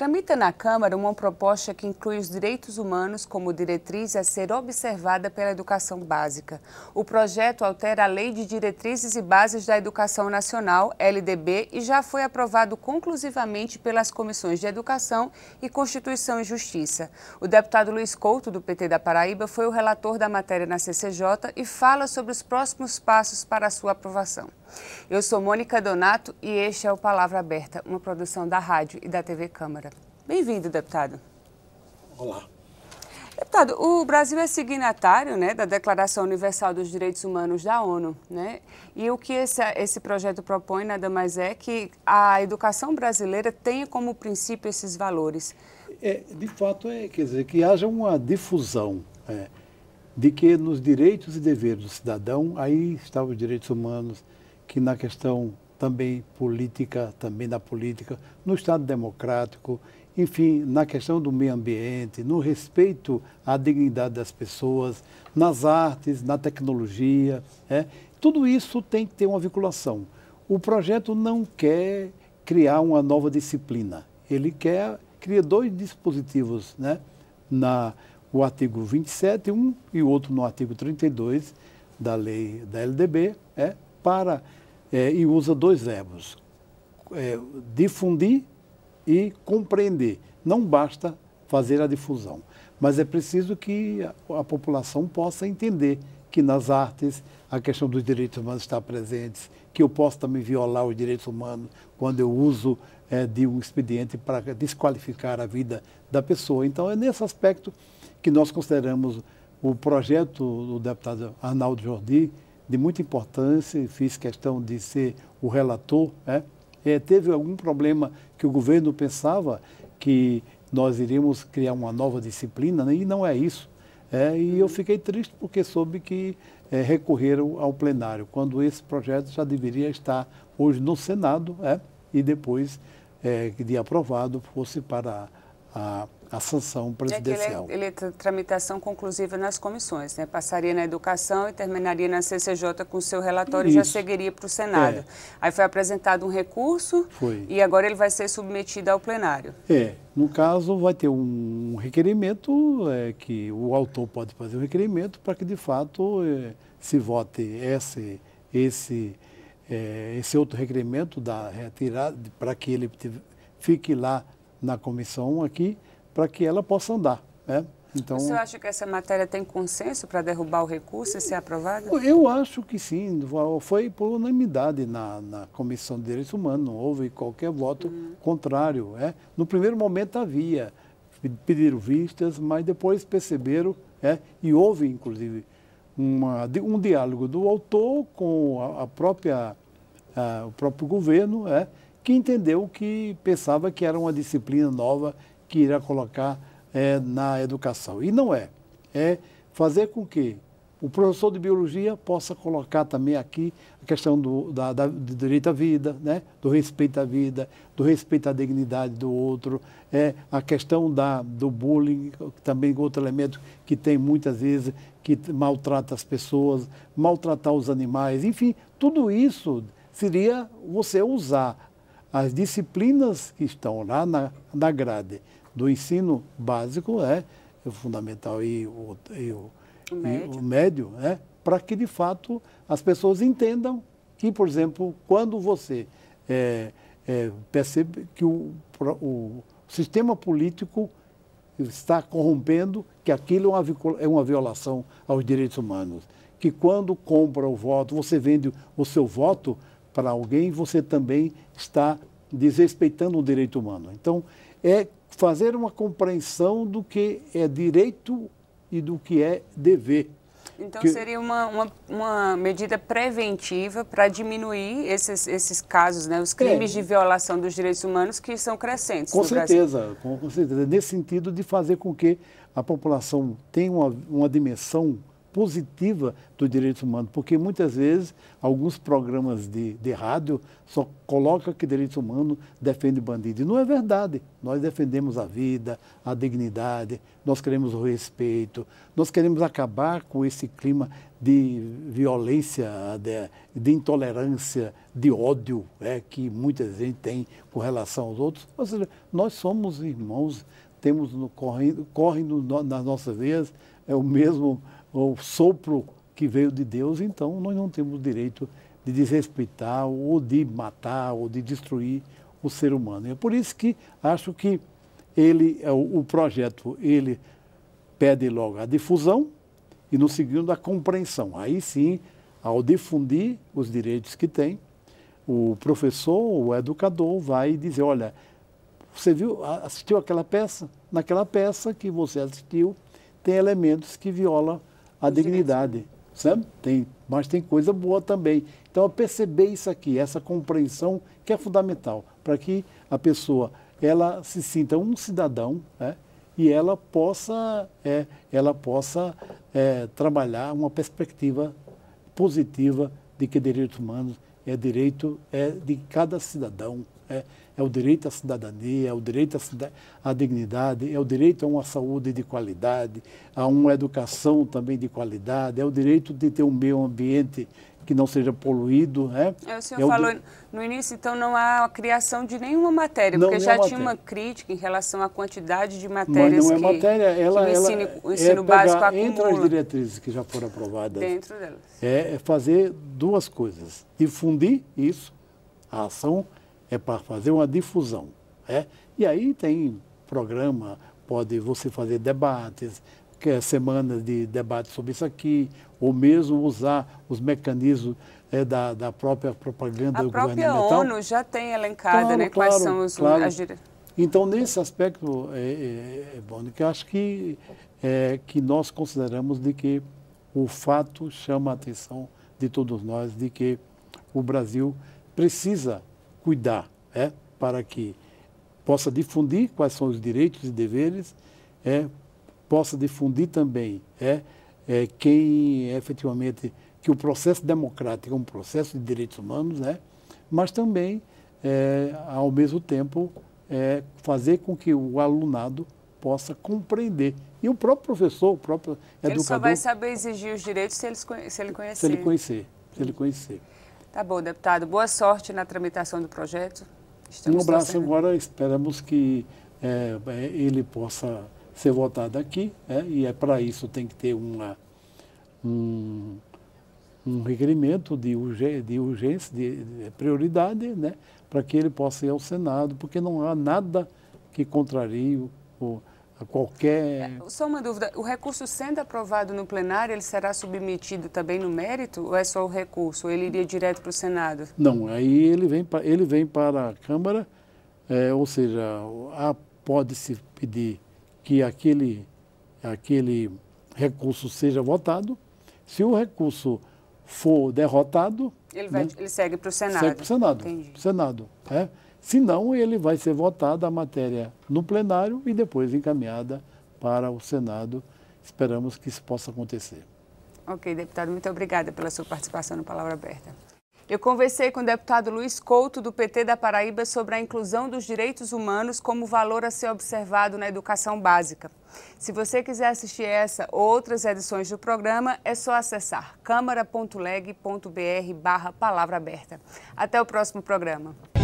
Tramita na Câmara uma proposta que inclui os direitos humanos como diretriz a ser observada pela educação básica. O projeto altera a Lei de Diretrizes e Bases da Educação Nacional, LDB, e já foi aprovado conclusivamente pelas comissões de Educação e Constituição e Justiça. O deputado Luiz Couto, do PT da Paraíba, foi o relator da matéria na CCJ e fala sobre os próximos passos para a sua aprovação. Eu sou Mônica Donato e este é o Palavra Aberta, uma produção da rádio e da TV Câmara. Bem-vindo, deputado. Olá. Deputado, o Brasil é signatário né, da Declaração Universal dos Direitos Humanos da ONU. Né? E o que esse, esse projeto propõe nada mais é que a educação brasileira tenha como princípio esses valores. É, de fato, é, quer dizer, que haja uma difusão é, de que nos direitos e deveres do cidadão, aí estão os direitos humanos, que na questão também política, também na política, no Estado democrático, enfim, na questão do meio ambiente, no respeito à dignidade das pessoas, nas artes, na tecnologia, é? tudo isso tem que ter uma vinculação. O projeto não quer criar uma nova disciplina, ele quer criar dois dispositivos, né? Na, o artigo 27, um e o outro no artigo 32 da lei da LDB, é? para é, e usa dois verbos: é, difundir e compreender. Não basta fazer a difusão, mas é preciso que a, a população possa entender que nas artes a questão dos direitos humanos está presente, que eu posso também violar os direitos humanos quando eu uso é, de um expediente para desqualificar a vida da pessoa. Então é nesse aspecto que nós consideramos o projeto do deputado Arnaldo Jordi de muita importância, fiz questão de ser o relator. Né? É, teve algum problema que o governo pensava que nós iríamos criar uma nova disciplina, né? e não é isso. É, e eu fiquei triste porque soube que é, recorreram ao plenário, quando esse projeto já deveria estar hoje no Senado, é, e depois é, de aprovado fosse para a, a a sanção presidencial. É ele, é, ele é tramitação conclusiva nas comissões, né? passaria na educação e terminaria na CCJ com seu relatório Isso. e já seguiria para o Senado. É. Aí foi apresentado um recurso foi. e agora ele vai ser submetido ao plenário. É, no caso vai ter um requerimento é, que o autor pode fazer um requerimento para que de fato é, se vote esse esse é, esse outro requerimento da para que ele fique lá na comissão aqui para que ela possa andar. Né? Então, Você acha que essa matéria tem consenso para derrubar o recurso e ser aprovada? Eu acho que sim. Foi por unanimidade na, na Comissão de Direitos Humanos, não houve qualquer voto hum. contrário. É? No primeiro momento havia, pediram vistas, mas depois perceberam, é? e houve inclusive uma, um diálogo do autor com a, a própria, a, o próprio governo, é? que entendeu que pensava que era uma disciplina nova que irá colocar é, na educação. E não é. É fazer com que o professor de biologia possa colocar também aqui a questão do, da, da, do direito à vida, né? do respeito à vida, do respeito à dignidade do outro, é, a questão da, do bullying, também outro elemento que tem muitas vezes, que maltrata as pessoas, maltratar os animais, enfim, tudo isso seria você usar as disciplinas que estão lá na, na grade do ensino básico, é, é o fundamental e o, e o, o médio, é, para que de fato as pessoas entendam que, por exemplo, quando você é, é, percebe que o, o sistema político está corrompendo, que aquilo é, é uma violação aos direitos humanos, que quando compra o voto, você vende o seu voto para alguém, você também está desrespeitando o direito humano. Então, é fazer uma compreensão do que é direito e do que é dever. Então, que... seria uma, uma, uma, medida preventiva para diminuir esses, esses casos, né? os crimes é. de violação dos direitos humanos que são crescentes. Com certeza, com, com, certeza. Nesse sentido de fazer com que a população tenha uma, uma dimensão positiva do direito humano, porque muitas vezes alguns programas de, de rádio só colocam que direito humano defende bandido. E não é verdade. Nós defendemos a vida, a dignidade, nós queremos o respeito, nós queremos acabar com esse clima de violência, de, de intolerância, de ódio é, que muita gente tem com relação aos outros. Ou seja, nós somos irmãos, temos no, correndo, corre no, nas nossas veias é o mesmo o sopro que veio de Deus, então nós não temos direito de desrespeitar ou de matar ou de destruir o ser humano. É por isso que acho que ele, é, o projeto, ele pede logo a difusão e no segundo a compreensão. Aí sim, ao difundir os direitos que tem, o professor, o educador vai dizer, olha, você viu, assistiu aquela peça? Naquela peça que você assistiu, tem elementos que violam a dignidade, sabe? Tem, mas tem coisa boa também. Então, perceber isso aqui, essa compreensão que é fundamental para que a pessoa ela se sinta um cidadão, né? E ela possa, é, ela possa é, trabalhar uma perspectiva positiva de que direitos humanos é direito é de cada cidadão. É, é o direito à cidadania, é o direito à, à dignidade, é o direito a uma saúde de qualidade, a uma educação também de qualidade, é o direito de ter um meio ambiente que não seja poluído. Né? É, o senhor é o falou no início, então não há a criação de nenhuma matéria, não, porque já matéria. tinha uma crítica em relação à quantidade de matérias não é que, matéria, ela, que o ensino, ela o ensino é básico acumula. Entre as diretrizes que já foram aprovadas, Dentro delas. é, é fazer duas coisas, difundir isso, a ação, é para fazer uma difusão. É? E aí tem programa, pode você fazer debates, que é semana de debate sobre isso aqui, ou mesmo usar os mecanismos é, da, da própria propaganda a governamental. A própria ONU já tem elencada claro, né, claro, quais são os, claro. as Então, nesse aspecto, é, é, é, bom, que eu acho que, é, que nós consideramos de que o fato chama a atenção de todos nós de que o Brasil precisa cuidar, é, para que possa difundir quais são os direitos e deveres, é, possa difundir também é, é quem é efetivamente que o processo democrático é um processo de direitos humanos, né, mas também é, ao mesmo tempo é, fazer com que o alunado possa compreender. E o próprio professor, o próprio educador... Ele só vai saber exigir os direitos se ele conhecer. Se ele conhecer, se ele conhecer. Tá bom, deputado. Boa sorte na tramitação do projeto. Estamos um abraço torcendo. agora. Esperamos que é, é, ele possa ser votado aqui. É, e é para isso tem que ter uma, um, um requerimento de, urgência, de, urgência, de, de prioridade, né, para que ele possa ir ao Senado, porque não há nada que contrarie o, o a qualquer. É, só uma dúvida: o recurso sendo aprovado no plenário, ele será submetido também no mérito ou é só o recurso? Ele iria direto para o Senado? Não, aí ele vem, ele vem para a Câmara, é, ou seja, pode-se pedir que aquele, aquele recurso seja votado. Se o recurso for derrotado. Ele, vai, né, ele segue para o Senado. Segue para o Senado. Entendi. Senado é? Senão, ele vai ser votada a matéria no plenário e depois encaminhada para o Senado. Esperamos que isso possa acontecer. Ok, deputado, muito obrigada pela sua participação no Palavra Aberta. Eu conversei com o deputado Luiz Couto, do PT da Paraíba, sobre a inclusão dos direitos humanos como valor a ser observado na educação básica. Se você quiser assistir essa ou outras edições do programa, é só acessar câmara.leg.br barra palavra aberta. Até o próximo programa.